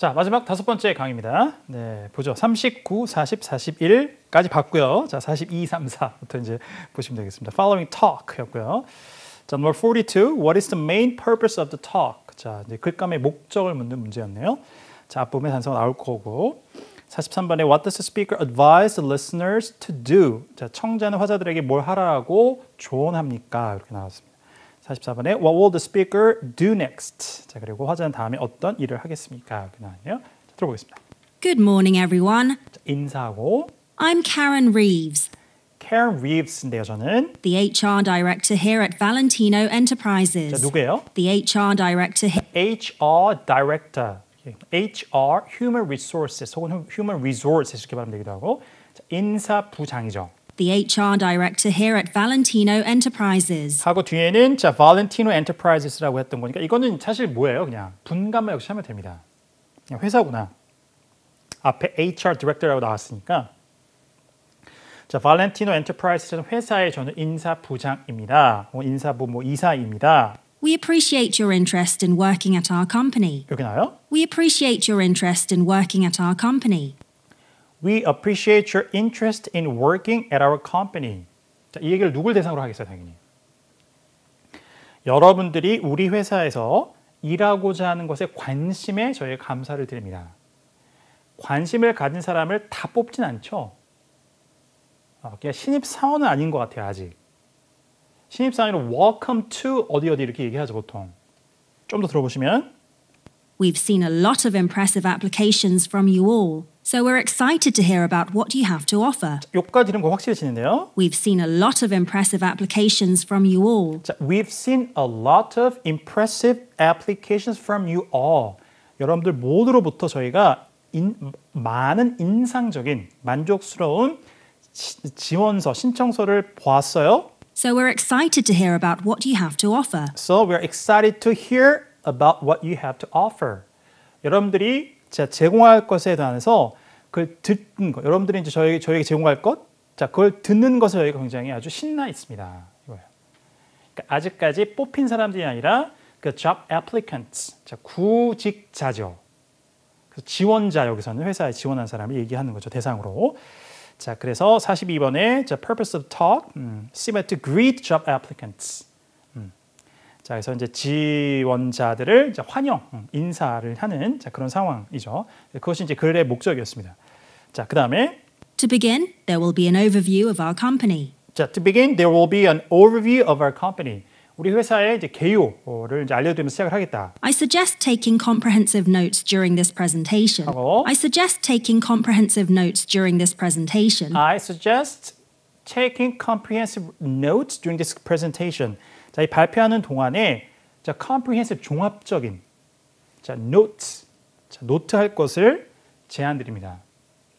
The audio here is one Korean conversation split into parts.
자 마지막 다섯 번째 강입니다. 네, 보죠. 39, 40, 41까지 봤고요. 자, 42, 34부터 이제 보시면 되겠습니다. Following talk였고요. 자, number 42, what is the main purpose of the talk? 자, 이제 글감의 목적을 묻는 문제였네요. 자, 앞부분에 단서가 나올 거고. 43번에 what does the speaker advise the listeners to do? 자, 청자는 화자들에게 뭘 하라고 조언합니까? 이렇게 나왔습니다. 44번에 What will the speaker do next? 자, 그리고 화자는 다음에 어떤 일을 하겠습니까? 그나요. 들어보겠습니다. Good morning, everyone. 자, 인사하고 I'm Karen Reeves. Karen Reeves인데요, 저는 the HR director here at Valentino Enterprises. 자, 누구예요? The HR director. HR director. HR Human Resources 혹은 Human Resources 이렇게 발음되기도 하고 자, 인사 부장이죠. the HR director here at Valentino Enterprises. 하고 뒤에는 자 Valentino Enterprises라고 했던 거니까 이거는 사실 뭐예요? 그냥 분간만 역시 하면 됩니다. 그냥 회사구나. 앞에 HR director라고 나왔으니까 자 Valentino Enterprises는 회사의 저는 인사 부장입니다. 뭐 인사부 뭐 이사입니다. We appreciate your interest in working at our company. 여기 나요? We appreciate your interest in working at our company. We appreciate your interest in working at our company. 자, 이 얘기를 누굴 대상으로 하겠어요, 당연히. 여러분들이 우리 회사에서 일하고자 하는 것에 관심에 저의 감사를 드립니다. 관심을 가진 사람을 다 뽑진 않죠. 아, 그냥 신입 사원은 아닌 것 같아요, 아직. 신입 사원은 welcome to 어디 어디 이렇게 얘기하죠, 보통. 좀 더 들어보시면 We've seen a lot of impressive applications from you all. So we're excited to hear about what you have to offer. 여기까지는 거 확실해지는데요. We've seen a lot of impressive applications from you all. 자, we've seen a lot of impressive applications from you all. 여러분들 모두로부터 저희가 인, 많은 인상적인 만족스러운 시, 지원서 신청서를 보았어요. So we're excited to hear about what you have to offer. So we're excited to hear about what you have to offer. 여러분들이 자, 제공할 것에 대해서 그 듣는 것. 여러분들이 이제 저희, 저에게 제공할 것. 자, 그걸 듣는 것에 저희가 굉장히 아주 신나 있습니다. 이거예요. 그러니까 아직까지 뽑힌 사람들이 아니라 그 job applicants. 자, 구직자죠. 그래서 지원자 여기서는 회사에 지원한 사람을 얘기하는 거죠. 대상으로. 자, 그래서 42번에 자, purpose of talk, 음, seem to greet job applicants. 자, 그래서 이제 지원자들을 이제 환영, 인사를 하는 자, 그런 상황이죠. 그것이 이제 글의 목적이었습니다. 자, 그 다음에 To begin, there will be an overview of our company. 자, to begin, there will be an overview of our company. 우리 회사의 이제 개요를 이제 알려드리면서 시작을 하겠다. I suggest taking comprehensive notes during this presentation. 하고, I suggest taking comprehensive notes during this presentation. I suggest taking comprehensive notes during this presentation. 자, 이 발표하는 동안에 자, comprehensive 종합적인 자, notes 자, 노트 할 것을 제안드립니다.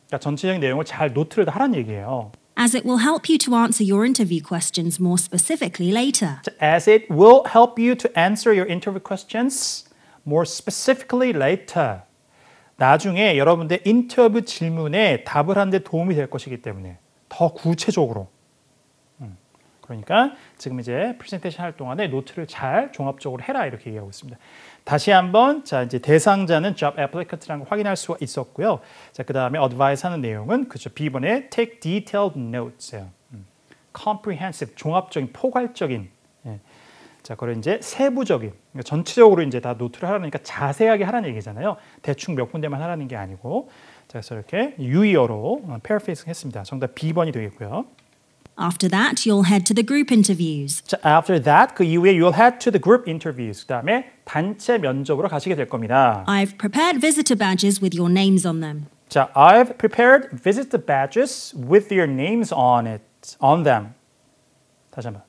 그러니까 전체적인 내용을 잘 노트를 하라는 얘기예요. As it will help you to answer your interview questions more specifically later. As it will help you to answer your interview questions more specifically later. 나중에 여러분들 인터뷰 질문에 답을 하는데 도움이 될 것이기 때문에 더 구체적으로 그러니까 지금 이제 프레젠테이션 할 동안에 노트를 잘 종합적으로 해라 이렇게 얘기하고 있습니다. 다시 한번 자 이제 대상자는 job applicant라는 걸 확인할 수가 있었고요. 자 그다음에 advise 하는 내용은 그죠 B번에 take detailed notes예요. 음. comprehensive 종합적인 포괄적인 예. 자, 그걸 이제 세부적인, 그러니까 전체적으로 이제 다 노트를 하라니까 자세하게 하라는 얘기잖아요. 대충 몇 군데만 하라는 게 아니고. 자, 그래서 이렇게 유의어로 페어페이싱 했습니다. 정답 B번이 되겠고요. After that, you'll head to the group interviews. 자, after that, 그 이후에 you'll head to the group interviews. 그다음에 단체 면접으로 가시게 될 겁니다. I've prepared visitor badges with your names on them. 자, I've prepared visitor badges with your names on it, on them. 다시 한번.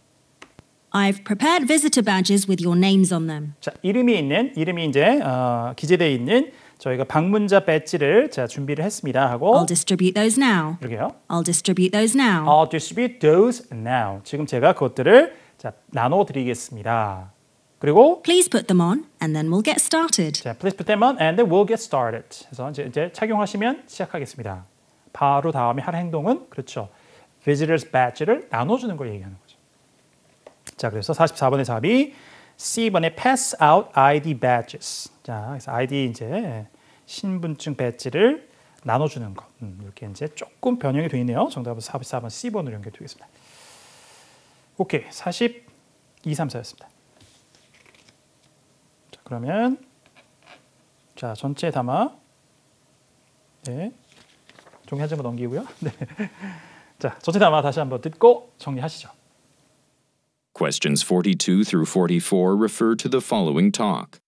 I've prepared visitor badges with your names on them. 자, 이름이 있는 이름이 이제 어, 기재되어 있는 저희가 방문자 배지를 자 준비를 했습니다 하고 I'll distribute those now. 이렇게요. I'll distribute those now. I'll distribute those now. 지금 제가 그것들을 자 나눠 드리겠습니다. 그리고 Please put them on and then we'll get started. 자, please put them on and then we'll get started. 그래서 이제, 이제 착용하시면 시작하겠습니다. 바로 다음에 할 행동은 그렇죠. visitors badge를 나눠 주는 걸 얘기하는 거죠. 자, 그래서 44번의 답이 C번에 pass out ID badges. 자, 그래서 ID 이제 신분증 배지를 나눠주는 것. 음, 이렇게 이제 조금 변형이 되어 있네요. 정답은 44번 C번으로 연결되겠습니다. 오케이. 4 2, 3, 4였습니다. 자, 그러면 자, 전체 담아 네. 종이 한장만 넘기고요. 네. 자, 전체 담아 다시 한번 듣고 정리하시죠. Questions 42 through 44 refer to the following talk.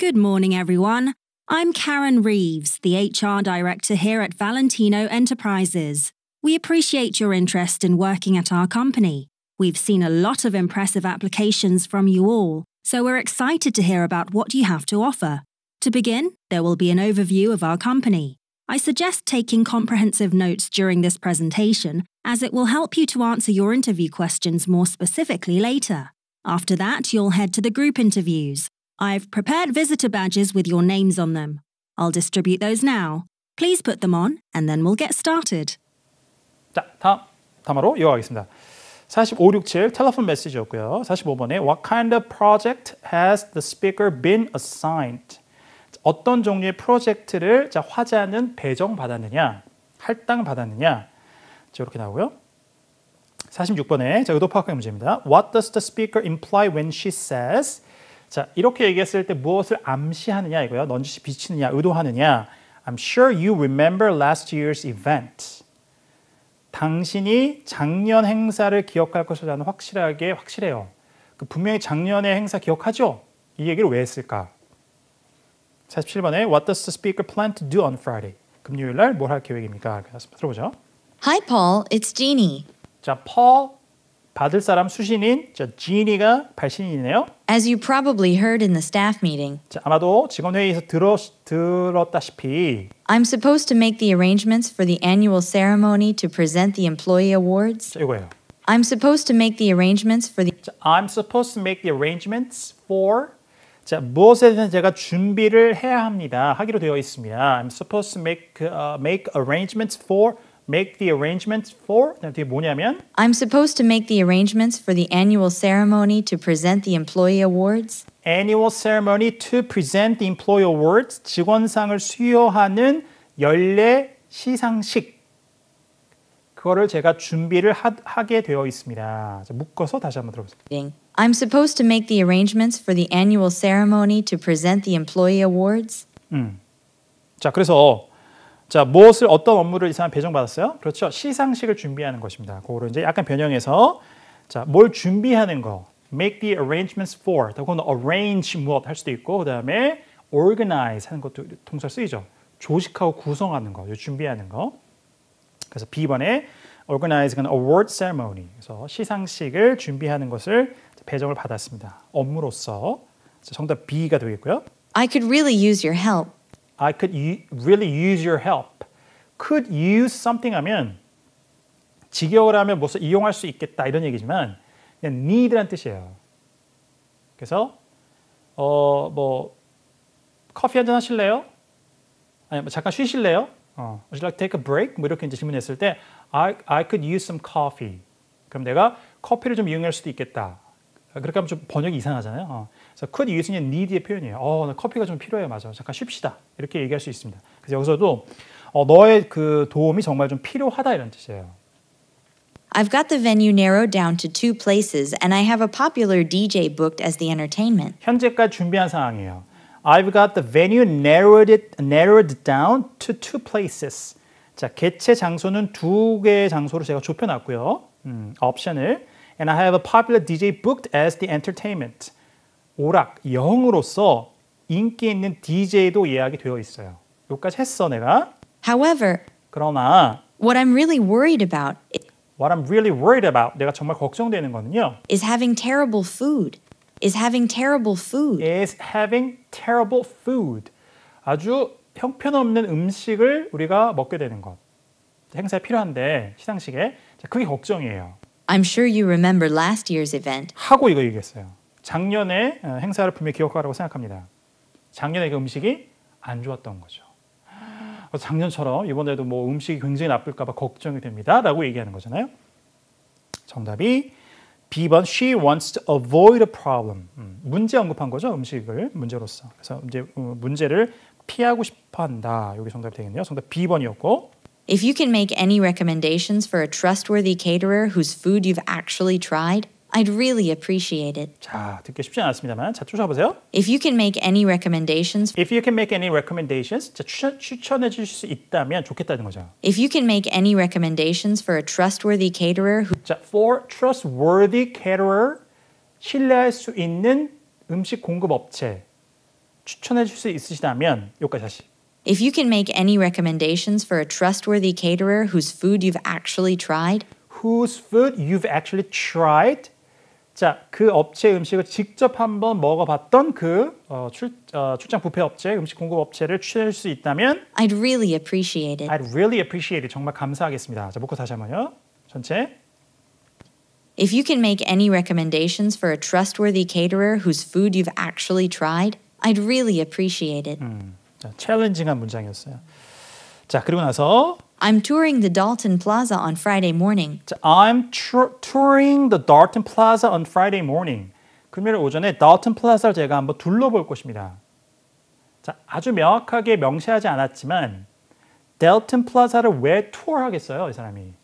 Good morning, everyone. I'm Karen Reeves, the HR Director here at Valentino Enterprises. We appreciate your interest in working at our company. We've seen a lot of impressive applications from you all, so we're excited to hear about what you have to offer. To begin, there will be an overview of our company. I suggest taking comprehensive notes during this presentation as it will help you to answer your interview questions more specifically later. After that, you'll head to the group interviews. I've prepared visitor badges with your names on them. I'll distribute those now. Please put them on and then we'll get started. 자, 다음 다음으로 이어가겠습니다. 45, telephone message였고요. 45번에 What kind of project has the speaker been assigned? 어떤 종류의 프로젝트를 자 화자는 배정받았느냐, 할당받았느냐. 자, 이렇게 나오고요. 46번에 자, 의도 파악의 문제입니다. What does the speaker imply when she says? 자, 이렇게 얘기했을 때 무엇을 암시하느냐 이거요. 넌지시 비치느냐, 의도하느냐. I'm sure you remember last year's event. 당신이 작년 행사를 기억할 것이라는 확실하게 확실해요. 그 분명히 작년의 행사 기억하죠? 이 얘기를 왜 했을까? 47번에 What does the speaker plan to do on Friday? 금요일 날뭘 할 계획입니까? 들어보죠. Hi Paul, it's Jeannie. 자, Paul 받을 사람 수신인 자, Jeannie가 발신인이네요. As you probably heard in the staff meeting. 자, 아마도 직원 회의에서 들어, 들었다시피 I'm supposed to make the arrangements for the annual ceremony to present the employee awards. 자, 이거예요. I'm supposed to make the arrangements for the 자, I'm supposed to make the arrangements for 자, 무엇에 대해서 제가 준비를 해야 합니다. 하기로 되어 있습니다. I'm supposed to make uh, make arrangements for make the arrangements for 이게 뭐냐면 I'm supposed to make the arrangements for the annual ceremony to present the employee awards. Annual ceremony to present the employee awards. 직원상을 수여하는 연례 시상식. 그거를 제가 준비를 하, 게 되어 있습니다. 자, 묶어서 다시 한번 들어보세요. 네. I'm supposed to make the arrangements for the annual ceremony to present the employee awards. 음. 자, 그래서 자, 무엇을 어떤 업무를 이 사람 배정받았어요? 그렇죠. 시상식을 준비하는 것입니다. 그거를 이제 약간 변형해서 자, 뭘 준비하는 거. make the arrangements for. 그건 arrange 무엇 할 수도 있고 그다음에 organize 하는 것도 동사 쓰이죠. 조직하고 구성하는 거, 준비하는 거. 그래서 B번에 o r g a n i z i n award ceremony. 그래서 시상식을 준비하는 것을 배정을 받았습니다. 업무로서 정답 B가 되겠고요. I could really use your help. I could really use your help. Could use something 하면 지겨워라 하면 무엇을 이용할 수 있겠다 이런 얘기지만 그냥 need란 뜻이에요. 그래서 어뭐 커피 한 잔 하실래요? 아니 뭐 잠깐 쉬실래요? 어, Would you like to take a break? 뭐 이렇게 이제 질문했을 때 I I could use some coffee. 그럼 내가 커피를 좀 이용할 수도 있겠다. 그렇게 하면 좀 번역이 이상하잖아요. 어. 그래서 could use는 need의 표현이에요. 어, 커피가 좀 필요해. 맞아. 잠깐 쉽시다. 이렇게 얘기할 수 있습니다. 그래서 여기서도 어, 너의 그 도움이 정말 좀 필요하다 이런 뜻이에요. I've got the venue narrowed down to two places and I have a popular DJ booked as the entertainment. 현재까지 준비한 상황이에요. I've got the venue narrowed, it, narrowed down to two places. 자, 개최 장소는 두 개의 장소로 제가 좁혀놨고요. 음, 옵션을. and I have a popular DJ booked as the entertainment. 오락, 영으로서 인기 있는 DJ도 예약이 되어 있어요. 여기까지 했어 내가. However, 그러나 what I'm really worried about what I'm really worried about 내가 정말 걱정되는 거는요. is having terrible food. is having terrible food. is having terrible food. 아주 형편없는 음식을 우리가 먹게 되는 것. 행사에 필요한데 시상식에 그게 걱정이에요. I'm sure you remember last year's event. 하고 이거 얘기했어요. 작년에 어, 행사를 분명히 기억하라고 생각합니다. 작년에 그 음식이 안 좋았던 거죠. 작년처럼 이번에도 뭐 음식이 굉장히 나쁠까 봐 걱정이 됩니다. 라고 얘기하는 거잖아요. 정답이 B번 She wants to avoid a problem. 음, 문제 언급한 거죠. 음식을 문제로서. 그래서 이제 어, 문제를 피하고 싶어 한다. 여기 정답이 되겠네요. 정답 B번이었고 If you can make any recommendations for a trustworthy caterer whose food you've actually tried, I'd really appreciate it. 자, 듣기 쉽지 않았습니다만 자, 쫓아보세요. If you can make any recommendations If you can make any recommendations 자, 추천, 추천해 주실 수 있다면 좋겠다는 거죠. If you can make any recommendations for a trustworthy caterer who 자, for trustworthy caterer 신뢰할 수 있는 음식 공급 업체 추천해 줄수 있으시다면 여기까지 다시 if you can make any recommendations for a trustworthy caterer whose food you've actually tried, whose food you've actually tried. 자, 그 업체 음식을 직접 한번 먹어봤던 그 어, 출, 어, 출장 부페 업체, 음식 공급 업체를 취할 수 있다면 I'd really appreciate it. I'd really appreciate it. 정말 감사하겠습니다. 자, 먹고 다시 한번요. 전체. If you can make any recommendations for a trustworthy caterer whose food you've actually tried, I'd really appreciate it. 음. 자, 챌린징한 문장이었어요. 자, 그리고 나서 I'm touring the Dalton Plaza on Friday morning. 자, I'm touring the Dalton Plaza on Friday morning. 금요일 오전에 Dalton Plaza를 제가 한번 둘러볼 것입니다. 자, 아주 명확하게 명시하지 않았지만 델튼 플라자를 왜 투어하겠어요, 이 사람이?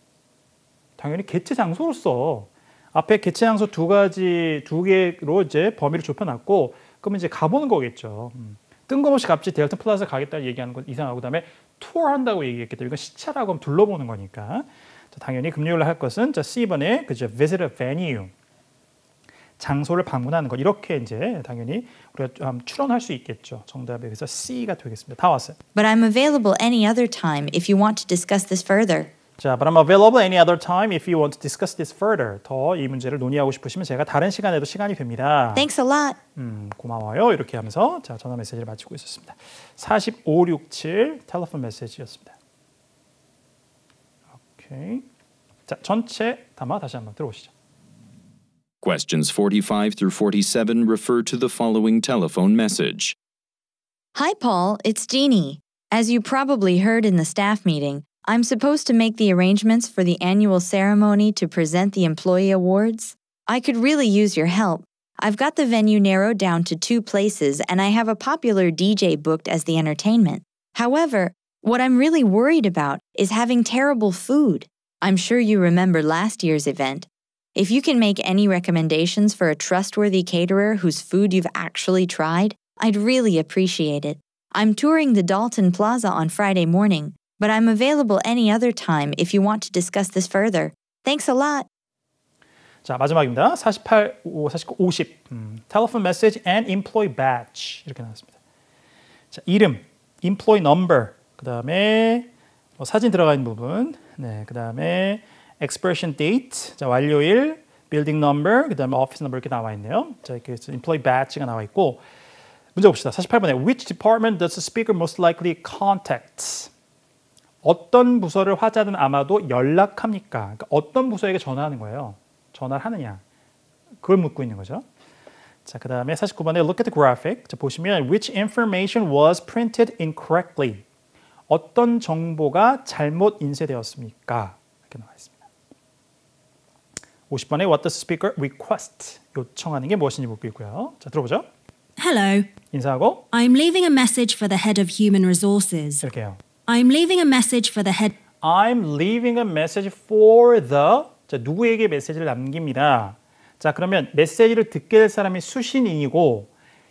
당연히 개체 장소로서 앞에 개체 장소 두 가지 두 개로 이제 범위를 좁혀놨고 그러면 이제 가보는 거겠죠. 음. 뜬금없이 갑자기 델타 플라스 가겠다는 얘기하는 건 이상하고 그다음에 투어 한다고 얘기했기 때문에 이건 시차라고 하면 둘러보는 거니까 자, 당연히 금요일 날할 것은 자 C번에 그죠 visit a venue 장소를 방문하는 것 이렇게 이제 당연히 우리가 음, 추론할 수 있겠죠. 정답에 의해서 C가 되겠습니다. 다 왔어요. But I'm available any other time if you want to discuss this further. 자, but I'm available any other time if you want to discuss this further. 더이 문제를 논의하고 싶으시면 제가 다른 시간에도 시간이 됩니다. Thanks a lot. 음, 고마워요. 이렇게 하면서 자, 전화 메시지를 마치고 있었습니다. 4567 telephone message였습니다. 오케이. 자, 전체 담아 다시 한번 들어보시죠. Questions 45 through 47 refer to the following telephone message. Hi Paul, it's Jeannie. As you probably heard in the staff meeting, I'm supposed to make the arrangements for the annual ceremony to present the employee awards. I could really use your help. I've got the venue narrowed down to two places, and I have a popular DJ booked as the entertainment. However, what I'm really worried about is having terrible food. I'm sure you remember last year's event. If you can make any recommendations for a trustworthy caterer whose food you've actually tried, I'd really appreciate it. I'm touring the Dalton Plaza on Friday morning, but I'm available any other time if you want to discuss this further. Thanks a lot. 자, 마지막입니다. 48, 49, 50. 음, telephone message and employee badge 이렇게 나왔습니다. 자, 이름, employee number, 그 다음에 뭐 사진 들어가 있는 부분, 네, 그 다음에 expiration date, 자, 완료일, building number, 그 다음에 office number 이렇게 나와 있네요. 자, 이렇게 employee badge가 나와 있고 문제 봅시다. 48번에 which department does the speaker most likely contact? 어떤 부서를 화자든 아마도 연락합니까? 그러니까 어떤 부서에게 전화하는 거예요. 전화를 하느냐. 그걸 묻고 있는 거죠. 자, 그 다음에 49번에 look at the graphic. 자, 보시면 which information was printed incorrectly. 어떤 정보가 잘못 인쇄되었습니까? 이렇게 나와 있습니다. 50번에 what the speaker request. 요청하는 게 무엇인지 묻고 있고요. 자, 들어보죠. Hello. 인사하고 I'm leaving a message for the head of human resources. 이렇게요. I'm leaving a message for the head. I'm leaving a message for the 자, 누구에게 메시지를 남깁니다. 자, 그러면 메시지를 듣게 될 사람이 수신인이고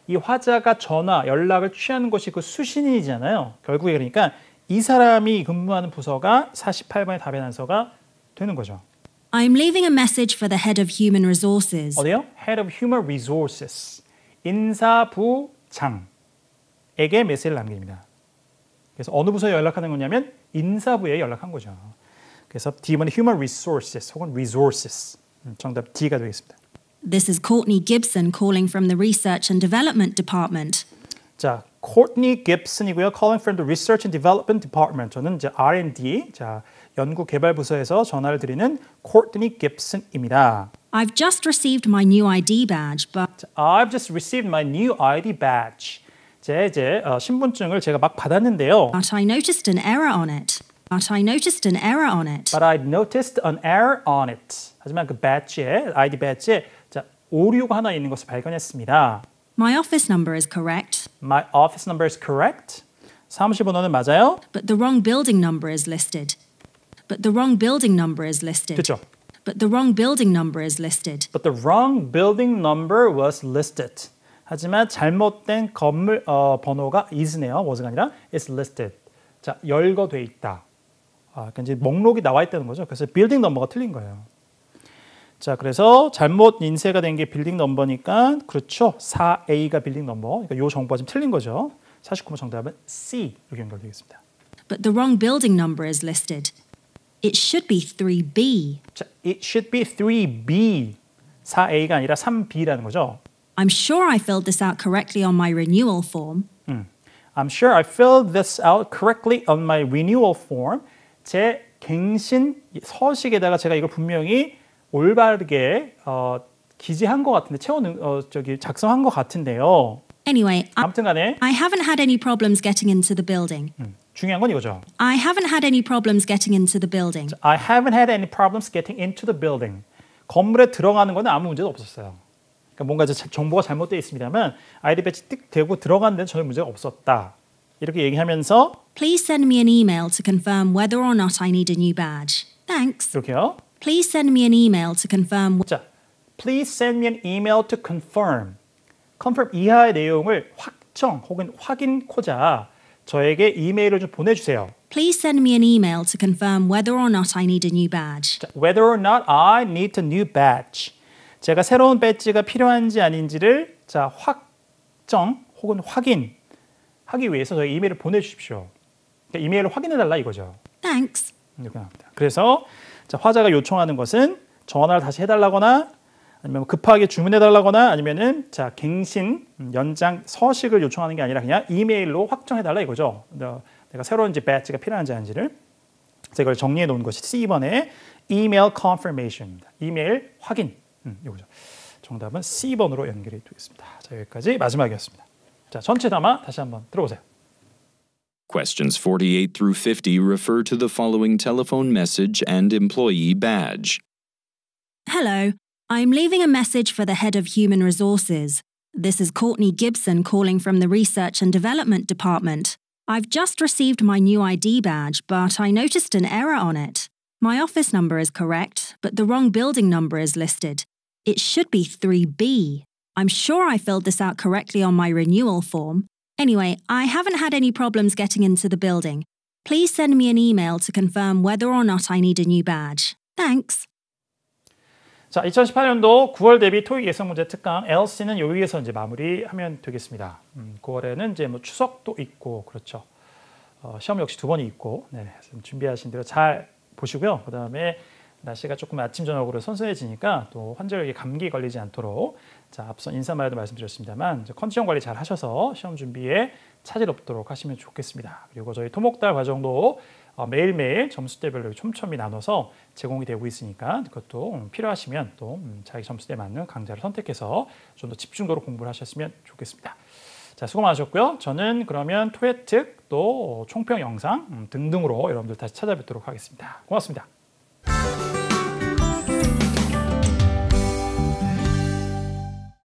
이 화자가 전화, 연락을 취하는 것이 그 수신인이잖아요. 결국에 그러니까 이 사람이 근무하는 부서가 48번의 답의 단서가 되는 거죠. I'm leaving a message for the head of human resources. 어디요? Head of human resources. 인사부장에게 메시지를 남깁니다. 그래서 어느 부서에 연락하는 거냐면 인사부에 연락한 거죠. 그래서 D번에 Human Resources 혹은 Resources 정답 D가 되겠습니다. This is Courtney Gibson calling from the Research and Development Department. 자, Courtney Gibson이고요. Calling from the Research and Development Department. 저는 이제 R&D, 자 연구 개발 부서에서 전화를 드리는 Courtney Gibson입니다. I've just received my new ID badge, but I've just received my new ID badge. 제, 제 어, 신분증을 제가 막 받았는데요. But I noticed an error on it. But I noticed an error on it. But I noticed an error on it. 하지만 그 배지에 ID 배지에 자, 오류가 하나 있는 것을 발견했습니다. My office number is correct. My office number is correct. 사무실 번호는 맞아요. But the wrong building number is listed. But the wrong building number is listed. 그렇죠. But the wrong building number is listed. But the wrong building number was listed. 하지만 잘못된 건물 어, 번호가 is네요. was가 아니라 is listed. 자, 열거돼 있다. 아, 그러니까 이제 목록이 나와 있다는 거죠. 그래서 빌딩 넘버가 틀린 거예요. 자, 그래서 잘못 인쇄가 된 게 빌딩 넘버니까 그렇죠. 4A가 빌딩 넘버. 그러니까 요 정보가 지금 틀린 거죠. 49번 정답은 C 이렇게 연결되겠습니다. But the wrong building number is listed. It should be 3B. 자, it should be 3B. 4A가 아니라 3B라는 거죠. I'm sure I filled this out correctly on my renewal form. Mm. I'm sure I filled this out correctly on my renewal form. 제 갱신 서식에다가 제가 이걸 분명히 올바르게 어, 기재한 것 같은데 채운 어, 저기 작성한 것 같은데요. Anyway, 아무튼간에 I haven't had any problems getting into the building. 음, 중요한 건 이거죠. I haven't had any problems getting into the building. I haven't had any problems getting into the building. 건물에 들어가는 거는 아무 문제도 없었어요. 그러니까 뭔가 정보가 잘못되어 있습니다만 아이디 배치 띡 되고 들어간 데는 전혀 문제가 없었다. 이렇게 얘기하면서 Please send me an email to confirm whether or not I need a new badge. Thanks. 이렇게요. Please send me an email to confirm. 자, Please send me an email to confirm. confirm 이하의 내용을 확정 혹은 확인코자 저에게 이메일을 좀 보내주세요. Please send me an email to confirm whether or not I need a new badge. 자, whether or not I need a new badge. 제가 새로운 배지가 필요한지 아닌지를 자 확정 혹은 확인하기 위해서 저희 이메일을 보내주십시오. 그러니까 이메일을 확인해달라 이거죠. Thanks. 음, 이렇게 나니다 그래서 자, 화자가 요청하는 것은 전화를 다시 해달라거나 아니면 급하게 주문해달라거나 아니면은 자 갱신 음, 연장 서식을 요청하는 게 아니라 그냥 이메일로 확정해달라 이거죠. 어, 내가 새로운 이제 배지가 필요한지 아닌지를 제가 정리해 놓은 것이 C번의 email c o n 입니다 이메일 확인. 음, 이거죠. 정답은 C번으로 연결이 되겠습니다. 자, 여기까지 마지막이었습니다. 자, 전체 담아 다시 한번 들어보세요. Questions 48 through 50 refer to the following telephone message and employee badge. Hello, I'm leaving a message for the head of human resources. This is Courtney Gibson calling from the Research and Development Department. I've just received my new ID badge, but I noticed an error on it. My office number is correct, but the wrong building number is listed. It should be 3B. I'm sure I filled this out correctly on my renewal form. Anyway, I haven't had any problems getting into the building. Please send me an email to confirm whether or not I need a new badge. Thanks. 자, 2018년도 9월 대비 토익 예상 문제 특강 LC는 여기에서 이제 마무리하면 되겠습니다. 음, 9월에는 이제 뭐 추석도 있고 그렇죠. 어, 시험 역시 두 번이 있고 네, 준비하신 대로 잘 보시고요. 그다음에 날씨가 조금 아침 저녁으로 선선해지니까 또 환절기 감기 걸리지 않도록 자 앞서 인사말도 말씀드렸습니다만 컨디션 관리 잘 하셔서 시험 준비에 차질 없도록 하시면 좋겠습니다. 그리고 저희 토목달 과정도 어, 매일매일 점수대별로 촘촘히 나눠서 제공이 되고 있으니까 그것도 음, 필요하시면 또 음, 자기 점수대에 맞는 강좌를 선택해서 좀 더 집중적으로 공부를 하셨으면 좋겠습니다. 자, 수고 많으셨고요. 저는 그러면 토해특 또 어, 총평 영상 음, 등등으로 여러분들 다시 찾아뵙도록 하겠습니다. 고맙습니다.